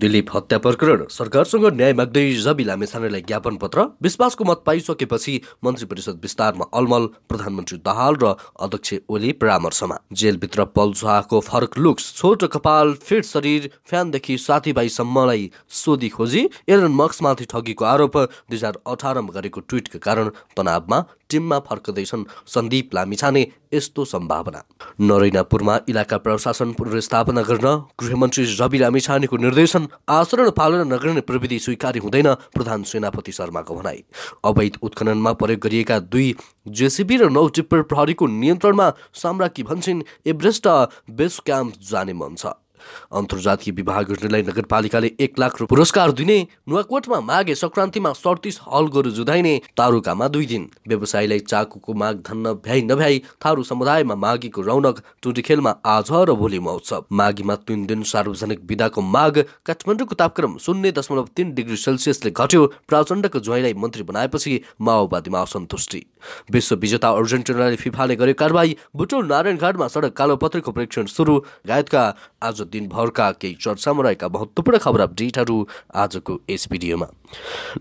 दिलीप हत्या प्रकरण सरकारसँग न्याय माग्दै रवि लामेछानेलाई ज्ञापन पत्र विश्वासको मत पाइसकेपछि मन्त्री परिषद विस्तारमा अलमल प्रधानमन्त्री दाहाल र अध्यक्ष ओली परामर्शमा जेलभित्र पल शाहको फरक लुक्स छोटो कपाल फिट शरीर फ्यानदेखि साथीभाइसम्मलाई सोधी खोजी एरन मक्समाथि ठगीको आरोप दुई हजार अठारमा गरेको ट्विटका कारण तनावमा टिममा फर्कदैछन् सन्दीप लामिछाने यस्तो सम्भावना नरैनापुरमा इलाका प्रशासन पुनर्स्थापना गर्न गृहमन्त्री रवि लामिछानेको निर्देशन आचरण पालना नगर्ने प्रविधि स्वीकार्य हुँदैन प्रधान सेनापति शर्माको भनाई अवैध उत्खननमा प्रयोग गरिएका दुई जेसिबी र नौ टिप्पर प्रहरीको नियन्त्रणमा साम्राकी भन्छन् एभरेस्ट बेस क्याम्प जाने मन छ अन्तर्जातीय विवाह गर्नेलाई नगरपालिकाले एक लाख पुरस्कार दिने नुवाकोटमा माघे सङ्क्रान्तिमा सडतिस हल गोरु जुधाइने तारुकामा दुई दिन व्यवसायीलाई चाकुको माग धन्न भ्याइ नभ्याई थारू समुदायमा माघीको रौनक टुटीखेलमा आज र भोलि महोत्सव माघीमा तिन दिन सार्वजनिक विधाको माग काठमाडौँको तापक्रम शून्य दशमलव तिन डिग्री सेल्सियसले घट्यो प्राचण्डको ज्वाइँलाई मन्त्री बनाएपछि माओवादीमा असन्तुष्टि विश्व विजेता अर्जेन्टिनाले फिफाले गर्यो कारवाही बुटोल नारायणघाटमा सडक कालोपत्रीको परीक्षण सुरु गायतका आज दिनभरका केही चर्चामा रहेका महत्त्वपूर्ण खबर अपडेटहरू आजको यस भिडियोमा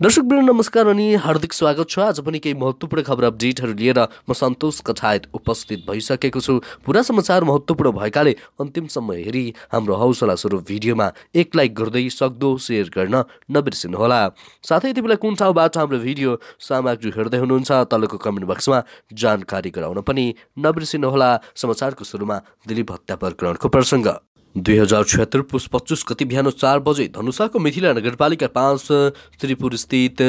दर्शकवृन्द नमस्कार अनि हार्दिक स्वागत छ आज पनि केही महत्त्वपूर्ण खबर अपडेटहरू लिएर म सन्तोष कथायत उपस्थित भइसकेको छु पुरा समाचार महत्त्वपूर्ण भएकाले अन्तिमसम्म हेरी हाम्रो हौसला स्वरूप भिडियोमा एक लाइक गर्दै सक्दो सेयर गर्न नबिर्सिनुहोला साथै यति बेला कुन ठाउँबाट हाम्रो भिडियो सामग्री हेर्दै हुनुहुन्छ तलको कमेन्ट बक्समा जानकारी गराउन पनि नबिर्सिनुहोला समाचारको सुरुमा दिलीप हत्या प्रकरणको प्रसङ्ग दुई हजार छत्तर पुष पच्चिस गति बिहान चार बजे धनुषाको मिथिला नगरपालिका पाँच त्रिपुरस्थित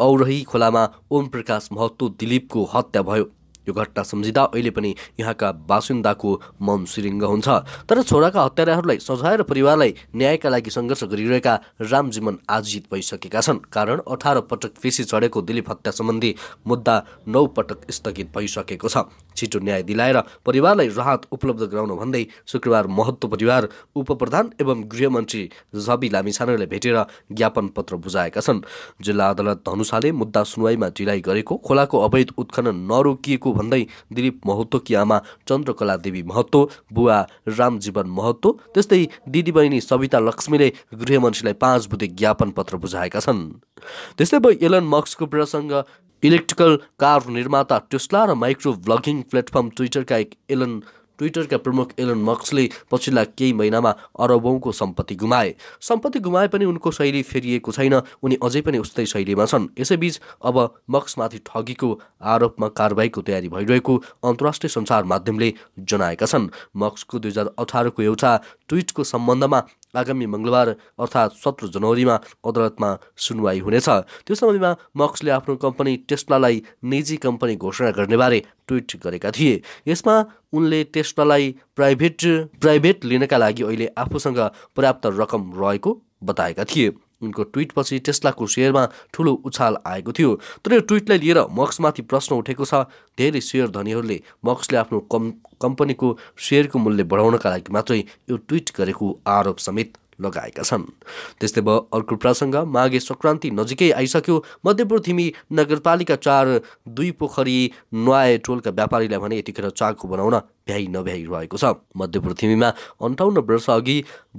औरही खोलामा ओमप्रकाश प्रकाश महतो दिलीपको हत्या भयो यो घटना सम्झिँदा अहिले पनि यहाँका बासिन्दाको मन सिरिङ्ग हुन्छ तर छोराका हत्याराहरूलाई सजाय र परिवारलाई न्यायका लागि सङ्घर्ष गरिरहेका रामजीवन आजित भइसकेका छन् कारण अठार पटक फेसी चढेको दिलीप हत्या सम्बन्धी मुद्दा नौ पटक स्थगित भइसकेको छ छिटो न्याय दिलाएर परिवारलाई राहत उपलब्ध गराउन भन्दै शुक्रबार महत्त्व परिवार उपप्रधान एवं गृहमन्त्री झबी लामिछानेलाई भेटेर ज्ञापन पत्र बुझाएका छन् जिल्ला अदालत धनुषाले मुद्दा सुनवाईमा ढिलाइ गरेको खोलाको अवैध उत्खनन नरोकिएको भन्दै दिलीप महतोकी आमा चन्द्रकला देवी महतो बुवा रामजीवन महतो त्यस्तै दिदीबहिनी सविता लक्ष्मीले गृहमन्त्रीलाई पाँच बुधे ज्ञापन पत्र बुझाएका छन् त्यस्तै एलन मक्सको प्रसङ्ग इलेक्ट्रिकल कार निर्माता टेस्ला र माइक्रो भ्लगिङ प्लेटफर्म ट्विटरका एक एलन ट्विटरका प्रमुख एलन मक्सले पछिल्ला केही महिनामा अरबौँको सम्पत्ति गुमाए सम्पत्ति गुमाए पनि उनको शैली फेरिएको छैन उनी अझै पनि उस्तै शैलीमा छन् यसैबीच अब मक्समाथि ठगीको आरोपमा कारवाहीको तयारी भइरहेको अन्तर्राष्ट्रिय सञ्चार माध्यमले जनाएका छन् मक्सको दुई हजार अठारको एउटा ट्विटको सम्बन्धमा आगामी मङ्गलबार अर्थात् सत्र जनवरीमा अदालतमा सुनवाई हुनेछ त्यो समयमा मक्सले आफ्नो कम्पनी टेस्लालाई निजी कम्पनी घोषणा गर्नेबारे ट्विट गरेका थिए यसमा उनले टेस्लालाई प्राइभेट प्राइभेट लिनका लागि अहिले आफूसँग पर्याप्त रकम रहेको बताएका थिए उनको ट्विटपछि टेस्लाको सेयरमा ठुलो उछाल आएको थियो तर यो ट्विटलाई लिएर मक्समाथि प्रश्न उठेको छ धेरै सेयर धनीहरूले मक्सले आफ्नो कम् कम्पनीको सेयरको मूल्य बढाउनका लागि मात्रै यो ट्विट गरेको आरोप समेत लगाएका छन् त्यस्तै भयो अर्को प्रसङ्ग माघे सङ्क्रान्ति नजिकै आइसक्यो मध्यपुर थिमी नगरपालिका चार दुई पोखरी नुहाए टोलका व्यापारीलाई भने यतिखेर चाकु बनाउन भ्याइ नभ्याइ रहेको छ मध्य पृथ्वीमा अन्ठाउन्न वर्ष अघि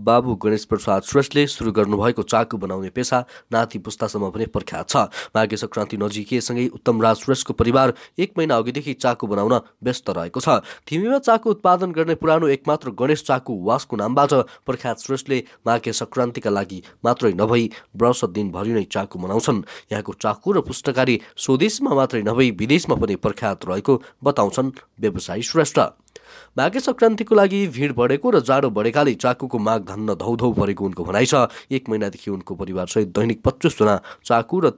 बाबु गणेश प्रसाद श्रेष्ठले सुरु गर्नुभएको चाकु बनाउने पेसा नाति पुस्तासम्म पनि प्रख्यात छ माघे सङ्क्रान्ति नजिकिएसँगै उत्तमराज श्रेष्ठको परिवार एक महिना अघिदेखि चाकु बनाउन व्यस्त रहेको छ थिमीमा चाकु उत्पादन गर्ने पुरानो एकमात्र गणेश चाकु वासको नामबाट प्रख्यात श्रेष्ठले माघे सङ्क्रान्तिका लागि मात्रै नभई वर्ष दिनभरि नै चाकु बनाउँछन् यहाँको चाकु र पुस्तकारी स्वदेशमा मात्रै नभई विदेशमा पनि प्रख्यात रहेको बताउँछन् व्यवसायी श्रेष्ठ माघे सङ्क्रान्तिको लागि भिड बढेको र जाडो बढेकाले चाकुको माग धन्न धौधौ परेको उनको भनाइ छ एक महिनादेखि उनको परिवारसहित दैनिक पच्चिसजना चाकु र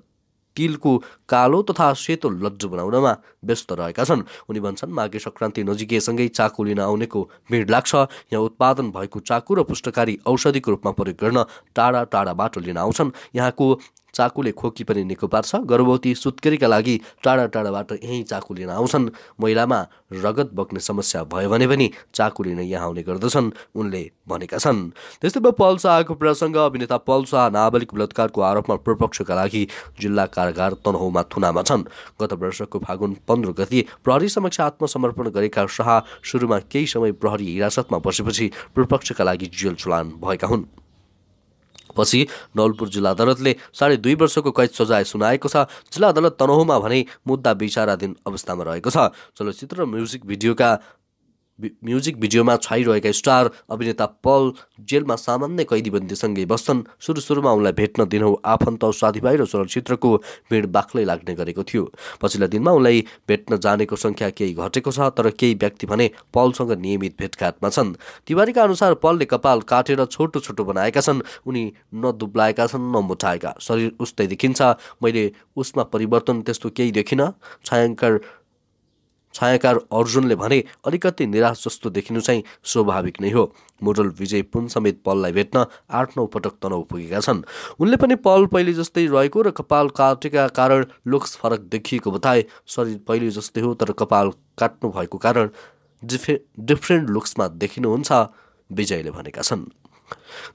तिलको कालो तथा सेतो लज्जु बनाउनमा व्यस्त रहेका छन् उनी भन्छन् माघे सङ्क्रान्ति नजिकैसँगै चाकु लिन आउनेको भिड लाग्छ यहाँ उत्पादन भएको चाकु र पुष्टकारी औषधिको रूपमा प्रयोग गर्न टाढा टाढाबाट लिन आउँछन् यहाँको चाकुले खोकी पनि निको पार्छ गर्भवती सुत्केरीका लागि टाढा टाढाबाट यहीँ चाकु लिन आउँछन् महिलामा रगत बग्ने समस्या भयो भने पनि चाकु लिन यहाँ आउने गर्दछन् उनले भनेका छन् त्यस्तै भयो पल शाहको प्रसङ्ग अभिनेता पल शाह नाबालिक बलात्कारको आरोपमा प्रपक्षका लागि जिल्ला कारागार तनहुमा थुनामा छन् गत वर्षको फागुन पन्ध्र गति प्रहरी समक्ष आत्मसमर्पण गरेका शाह सुरुमा केही समय प्रहरी हिरासतमा बसेपछि प्रपक्षका लागि जेल चुलान भएका हुन् पछि नवलपुर जिल्ला अदालतले साढे दुई वर्षको कैद सजाय सुनाएको छ जिल्ला अदालत तनहुमा भने मुद्दा विचाराधीन अवस्थामा रहेको छ चलचित्र र म्युजिक भिडियोका म्युजिक भिडियोमा छाइरहेका स्टार अभिनेता पल जेलमा सामान्य कैदीबन्दीसँगै बस्छन् सुरु सुरुमा उनलाई भेट्न दिनौ आफन्त साथीभाइ र चलचित्रको भिड बाक्लै लाग्ने गरेको थियो पछिल्ला दिनमा उनलाई भेट्न जानेको सङ्ख्या केही घटेको छ तर केही व्यक्ति भने पलसँग नियमित भेटघाटमा छन् तिवारीका अनुसार पलले कपाल काटेर छोटो छोटो बनाएका छन् उनी न दुब्लाएका छन् न मुठाएका शरीर उस्तै देखिन्छ मैले उसमा परिवर्तन त्यस्तो केही देखिनँ छायाङ्कर छायाकार अर्जुनले भने अलिकति निराश जस्तो देखिनु चाहिँ स्वाभाविक नै हो मोडल विजय पुन समेत पललाई भेट्न आठ नौ पटक तनाउ पुगेका छन् उनले पनि पल पहिले जस्तै रहेको र कपाल काटेका कारण लुक्स फरक देखिएको बताए शरीर पहिले जस्तै हो तर कपाल काट्नु भएको कारण डिफे डिफ्रेन्ट लुक्समा देखिनुहुन्छ विजयले भनेका छन्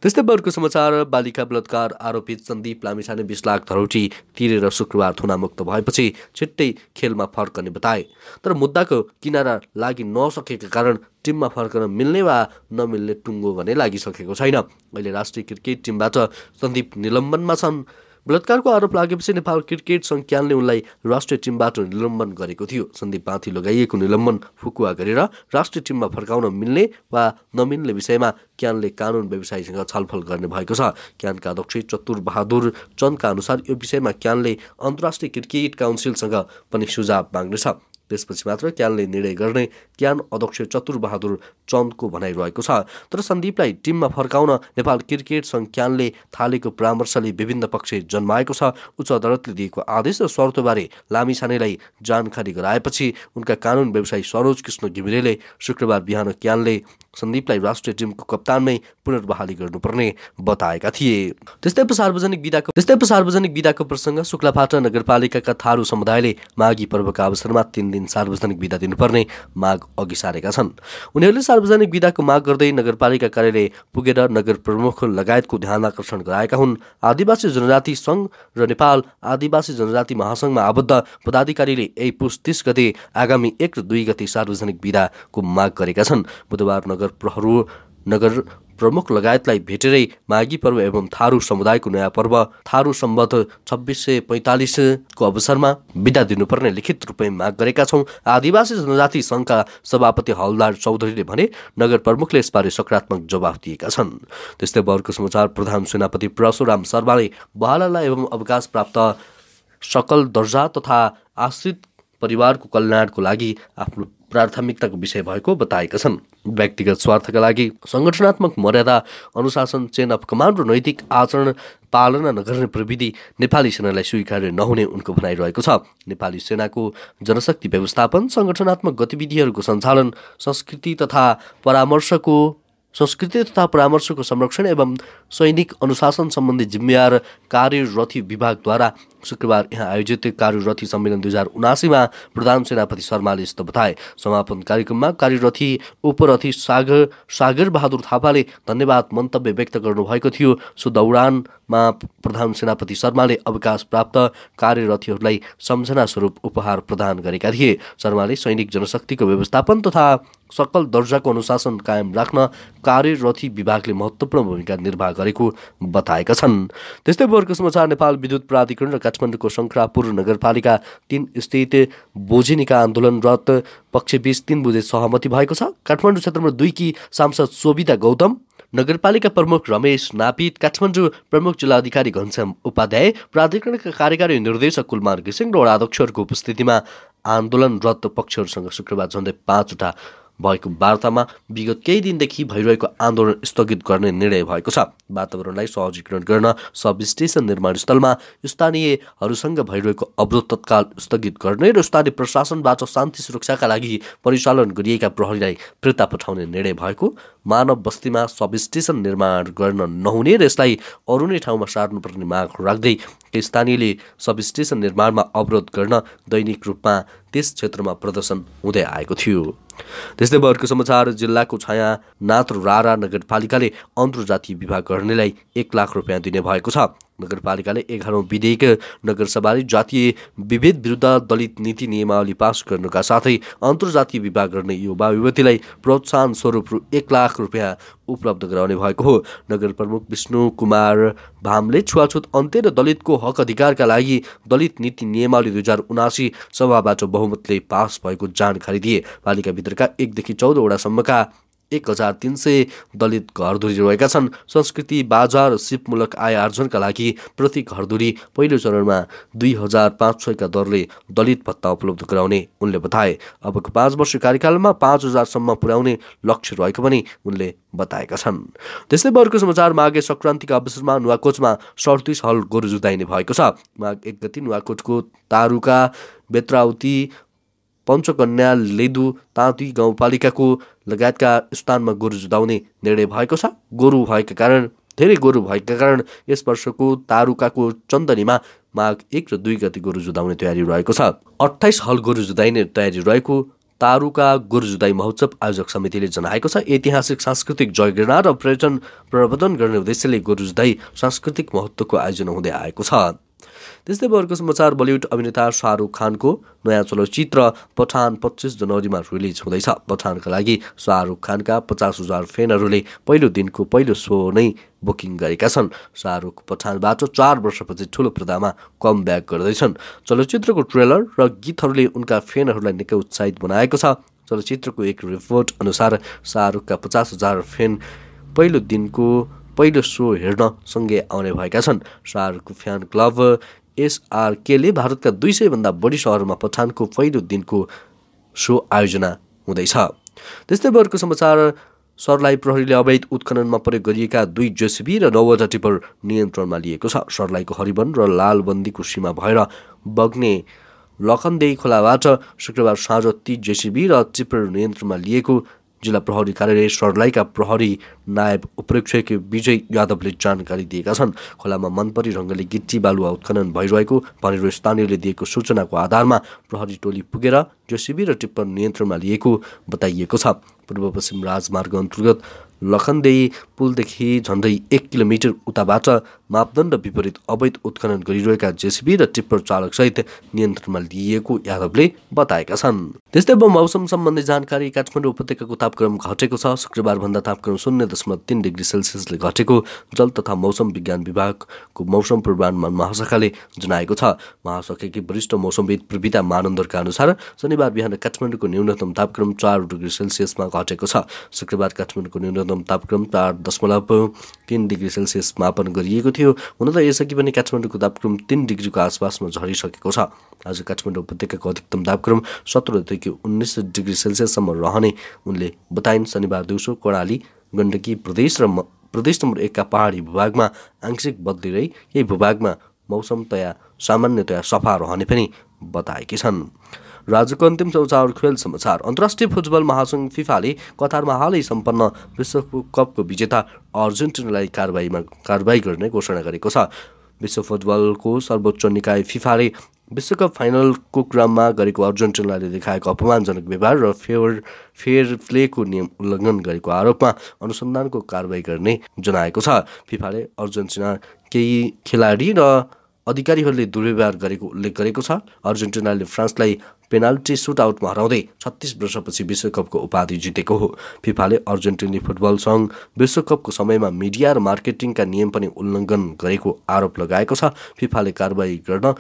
त्यस्तै अर्को समाचार बालिका बलात्कार आरोपित सन्दीप लामिछाने बिस लाख धरौटी तिरेर शुक्रबार थुनामुक्त भएपछि छिट्टै खेलमा फर्कने बताए तर मुद्दाको किनारा लागि नसकेका कारण टिममा फर्कन मिल्ने वा नमिल्ने टुङ्गो भने लागिसकेको छैन अहिले राष्ट्रिय क्रिकेट टिमबाट सन्दीप निलम्बनमा छन् बलात्कारको आरोप लागेपछि नेपाल क्रिकेट सङ्घ क्यानले उनलाई राष्ट्रिय टिमबाट निलम्बन गरेको थियो सन्दीप माथि लगाइएको निलम्बन फुकुवा गरेर राष्ट्रिय टिममा फर्काउन मिल्ने वा नमिल्ने विषयमा क्यानले कानुन व्यवसायीसँग छलफल गर्ने भएको छ क्यानका अध्यक्ष चतुर बहादुर चन्दका अनुसार यो विषयमा क्यानले अन्तर्राष्ट्रिय क्रिकेट काउन्सिलसँग पनि सुझाव माग्नेछ त्यसपछि मात्र क्यानले निर्णय गर्ने क्यान अध्यक्ष चतुरबहादुर चन्दको भनाइरहेको छ तर सन्दीपलाई टिममा फर्काउन नेपाल क्रिकेट सङ्घ क्यानले थालेको परामर्शले विभिन्न पक्ष जन्माएको छ उच्च अदालतले दिएको आदेश र शर्तबारे लामिछानेलाई जानकारी गराएपछि उनका कानुन व्यवसायी सरोज कृष्ण घिमिरेले शुक्रबार बिहान क्यानले सन्दीपलाई राष्ट्रिय टिमको कप्तानमै पुनर्बहाली गर्नुपर्ने बताएका थिए त्यस्तै सार्वजनिक विधाको त्यस्तै सार्वजनिक विधाको प्रसङ्ग शुक्लाफाटा नगरपालिकाका थारू समुदायले माघी पर्वका अवसरमा तिन दिन सार्वजनिक विदा दिनुपर्ने माग अघि सारेका छन् उनीहरूले सार्वजनिक विदाको माग गर्दै नगरपालिका कार्यालय पुगेर नगर प्रमुख लगायतको ध्यान आकर्षण गराएका हुन् आदिवासी जनजाति सङ्घ र नेपाल आदिवासी जनजाति महासङ्घमा आबद्ध पदाधिकारीले यही पुस तिस गते आगामी एक र दुई गते सार्वजनिक विदाको माग गरेका छन् बुधबार नगर प्रहरू नगर प्रमुख लगायतलाई भेटेरै माघी पर्व एवं थारू समुदायको नयाँ पर्व थारू सम्बद्ध छब्बिस सय पैँतालिसको अवसरमा विदा दिनुपर्ने लिखित रूपमै माग गरेका छौँ आदिवासी जनजाति सङ्घका सभापति हलदार चौधरीले भने नगर प्रमुखले यसबारे सकारात्मक जवाफ दिएका छन् त्यस्तै वर्ग समाचार प्रधान सेनापति परशुराम शर्माले बहालालाई एवं अवकाश प्राप्त सकल दर्जा तथा आश्रित परिवारको कल्याणको लागि आफ्नो प्राथमिकताको विषय भएको बताएका छन् व्यक्तिगत स्वार्थका लागि सङ्गठनात्मक मर्यादा अनुशासन चेन अफ कमान्ड र नैतिक आचरण पालना नगर्ने प्रविधि नेपाली सेनालाई स्वीकार्य नहुने उनको भनाइरहेको छ नेपाली सेनाको जनशक्ति व्यवस्थापन सङ्गठनात्मक गतिविधिहरूको सञ्चालन संस्कृति तथा परामर्शको संस्कृति तथा परामर्शको संरक्षण एवं सैनिक अनुशासन सम्बन्धी जिम्मेवार कार्यरथी विभागद्वारा शुक्रबार यहाँ आयोजित कार्यरथी सम्मेलन दुई हजार उनासीमा प्रधान सेनापति शर्माले यस्तो बताए समापन कार्यक्रममा कार्यरथी उपरथी सागर सागर बहादुर थापाले धन्यवाद मन्तव्य व्यक्त गर्नुभएको थियो सो दौडानमा प्रधान सेनापति शर्माले अवकाश प्राप्त कार्यरथीहरूलाई सम्झना स्वरूप उपहार प्रदान गरेका थिए शर्माले सैनिक जनशक्तिको व्यवस्थापन तथा सकल दर्जाको अनुशासन कायम राख्न कार्यरथी विभागले महत्त्वपूर्ण भूमिका निर्वाह गरे गरेको बताएका छन् त्यस्तै बोर्को समाचार नेपाल विद्युत प्राधिकरण र काठमाडौँको शङ्करापुर नगरपालिका तिन स्थित बोझिनीका आन्दोलनरत पक्षबीच तिन बुझे सहमति भएको छ काठमाडौँ क्षेत्रमा दुईकी सांसद सोभिता गौतम नगरपालिका प्रमुख रमेश नापित काठमाडौँ प्रमुख जिल्लाधिकारी घनश्याम उपाध्याय प्राधिकरणका कार्यकारी निर्देशक कुलमार घिसिङ र वडाध्यक्षहरूको उपस्थितिमा आन्दोलनरत पक्षहरूसँग शुक्रबार झन्डै पाँचवटा भएको वार्तामा विगत केही दिनदेखि भइरहेको आन्दोलन स्थगित गर्ने निर्णय भएको छ वातावरणलाई सहजीकरण गर्न सब स्टेसन निर्माण स्थलमा स्थानीयहरूसँग भइरहेको अवरोध तत्काल स्थगित गर्ने र स्थानीय प्रशासनबाट शान्ति सुरक्षाका लागि परिचालन गरिएका प्रहरीलाई फिर्ता पठाउने निर्णय भएको मानव बस्तीमा सब स्टेसन निर्माण गर्न नहुने र यसलाई अरू नै ठाउँमा सार्नुपर्ने माग राख्दै स्थानीयले सबस्टेसन निर्माणमा अवरोध गर्न दैनिक रूपमा त्यस क्षेत्रमा प्रदर्शन हुँदै आएको थियो त्यस्तै अर्को समाचार जिल्लाको छाया नात्र रारा नगरपालिकाले अन्तर्जातीय विवाह गर्नेलाई एक लाख रुपियाँ दिने भएको छ नगरपालिकाले एघारौँ विधेयक नगरसभाले जातीय विभेद विरुद्ध दलित नीति नियमावली पास गर्नुका साथै अन्तर्जातीय विवाह गर्ने युवा युवतीलाई प्रोत्साहन स्वरूप एक लाख रुपियाँ उपलब्ध गराउने भएको हो नगर प्रमुख विष्णु कुमार भामले छुवाछुत अन्त्य र दलितको हक अधिकारका लागि दलित नीति नियमावली दुई हजार उनासी सभाबाट बहुमतले पास भएको जानकारी दिए पालिकाभित्रका एकदेखि चौधवटासम्मका एक हजार तिन सय दलित घरधुरी रहेका छन् संस्कृति बाजार सिपमूलक आय आर्जनका लागि प्रति घरधुरी पहिलो चरणमा दुई हजार पाँच सयका दरले दलित भत्ता उपलब्ध गराउने उनले बताए अबको पाँच वर्ष कार्यकालमा पाँच हजारसम्म पुर्याउने लक्ष्य रहेको पनि उनले बताएका छन् त्यस्तै अर्को समाचार माघे सङ्क्रान्तिका अवसरमा नुवाकोटमा सडतिस हल गोरु जुदाइने भएको छ माघ एक गति नुवाकोटको तारुका बेत्राउती पञ्चकन्या लेदु ताँती गाउँपालिकाको लगायतका स्थानमा गोरु जुदाउने निर्णय भएको छ गोरु भएका कारण धेरै गोरु भएका कारण यस वर्षको तारुकाको चन्दनीमा माघ एक र दुई गति गोरु जुदाउने तयारी रहेको छ अठाइस हल गोरु जुदाइने तयारी रहेको तारुका गोरु जुदाई महोत्सव आयोजक समितिले जनाएको छ ऐतिहासिक सांस्कृतिक जयगणा र पर्यटन प्रवर्धन गर्ने उद्देश्यले गोरु जुदाई सांस्कृतिक महत्त्वको आयोजना हुँदै आएको छ त्यस्तै अर्को समाचार बलिउड अभिनेता शाहरुख खानको नयाँ चलचित्र पठान पच्चिस जनवरीमा रिलिज हुँदैछ पठानका लागि शाहरुख खानका पचास हजार फ्यानहरूले पहिलो दिनको पहिलो सो नै बुकिङ गरेका छन् शाहरुख पठानबाट चार वर्षपछि ठुलो पर्दामा कम ब्याक गर्दैछन् चलचित्रको ट्रेलर र गीतहरूले उनका फ्यानहरूलाई निकै उत्साहित बनाएको छ चलचित्रको एक रिपोर्ट अनुसार शाहरुखका पचास हजार फ्यान पहिलो दिनको पहिलो सो हेर्न सँगै आउने भएका छन् सारको फ्यान क्लब एसआरकेले भारतका दुई सयभन्दा बढी सहरमा पठानको पहिलो दिनको सो आयोजना हुँदैछ त्यस्तै अर्को समाचार सरलाई प्रहरीले अवैध उत्खननमा प्रयोग गरिएका दुई जेसिबी र नौवटा टिपर नियन्त्रणमा लिएको छ सरलाईको हरिवन र लालबन्दीको सीमा भएर बग्ने लखनदेही खोलाबाट शुक्रबार साँझ ती जेसिबी र टिपर नियन्त्रणमा लिएको जिल्ला प्रहरी कार्यालय सर्लाईका प्रहरी नायब उपरीक्षक विजय यादवले जानकारी दिएका छन् खोलामा मनपरी ढङ्गले गिट्टी बालुवा उत्खनन भइरहेको भनेर स्थानीयले दिएको सूचनाको आधारमा प्रहरी टोली पुगेर जेसिबी र टिप्पर नियन्त्रणमा लिएको बताइएको छ पूर्व पश्चिम राजमार्ग अन्तर्गत लखनदेही पुलदेखि झन्डै एक किलोमिटर उताबाट मापदण्ड विपरीत अवैध उत्खनन गरिरहेका जेसिबी र टिप्पर चालकसहित नियन्त्रणमा लिएको यादवले बताएका छन् त्यस्तै अब मौसम सम्बन्धी जानकारी काठमाडौँ उपत्यकाको तापक्रम घटेको छ शुक्रबारभन्दा तापक्रम शून्य दशमलव तिन डिग्री सेल्सियसले घटेको जल तथा मौसम विज्ञान विभागको मौसम पूर्वानुमान महाशाखाले जनाएको छ महाशाखाकी वरिष्ठ मौसमविद प्रविता मानन्दरका अनुसार शनि शनिबार बिहान काठमाडौँको न्यूनतम तापक्रम चार डिग्री सेल्सियसमा घटेको छ शुक्रबार काठमाडौँको न्यूनतम तापक्रम चार दशमलव तिन डिग्री सेल्सियस मापन गरिएको थियो हुन त यसअघि पनि काठमाडौँको तापक्रम तिन डिग्रीको आसपासमा झरिसकेको छ आज काठमाडौँ उपत्यकाको अधिकतम तापक्रम सत्रदेखि उन्नाइस डिग्री सेल्सियससम्म रहने उनले बताइन् शनिबार दिउँसो कडाली गण्डकी प्रदेश र प्रदेश नम्बर एकका पहाडी भूभागमा आंशिक बदली रही यही भूभागमा मौसमतया सामान्यतया सफा रहने पनि बताएकी छन् र आजको अन्तिम समाचार खेल समाचार अन्तर्राष्ट्रिय फुटबल महासङ्घ फिफाले कतारमा हालै सम्पन्न विश्वकपको विजेता अर्जेन्टिनालाई कारबाहीमा कारवाही गर्ने घोषणा गरेको छ विश्व फुटबलको सर्वोच्च निकाय फिफाले विश्वकप फाइनलको क्रममा गरेको अर्जेन्टिनाले देखाएको अपमानजनक व्यवहार र फेयर फेयर प्लेको नियम उल्लङ्घन गरेको आरोपमा अनुसन्धानको कारवाही गर्ने जनाएको छ फिफाले अर्जेन्टिना केही खेलाडी र अधिकारीहरूले दुर्व्यवहार गरेको उल्लेख गरेको छ अर्जेन्टिनाले फ्रान्सलाई पेनाल्टी सुट आउटमा हराउँदै छत्तिस वर्षपछि विश्वकपको उपाधि जितेको हो फिफाले अर्जेन्टिनी फुटबल सङ्घ विश्वकपको समयमा मिडिया र मार्केटिङका नियम पनि उल्लङ्घन गरेको आरोप लगाएको छ फिफाले कारवाही गर्न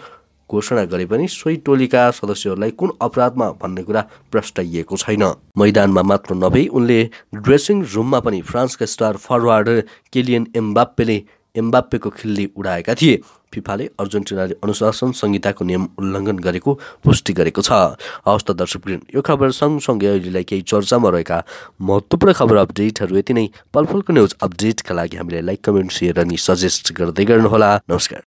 घोषणा गरे पनि सोही टोलीका सदस्यहरूलाई कुन अपराधमा भन्ने कुरा प्रष्टाइएको छैन मैदानमा मात्र नभई उनले ड्रेसिङ रुममा पनि फ्रान्सका स्टार फरवार्ड केलियन एम्बाप्पेले एम्बाप्पेको खिल्ली उडाएका थिए फिफाले अर्जेन्टिनाले अनुशासन संहिताको नियम उल्लङ्घन गरेको पुष्टि गरेको छ हवस् त दर्शक यो खबर सँगसँगै अहिलेलाई केही चर्चामा रहेका महत्त्वपूर्ण खबर अपडेटहरू यति नै पलफलको न्युज अपडेटका लागि हामीलाई लाइक कमेन्ट सेयर अनि सजेस्ट गर्दै गर्नुहोला नमस्कार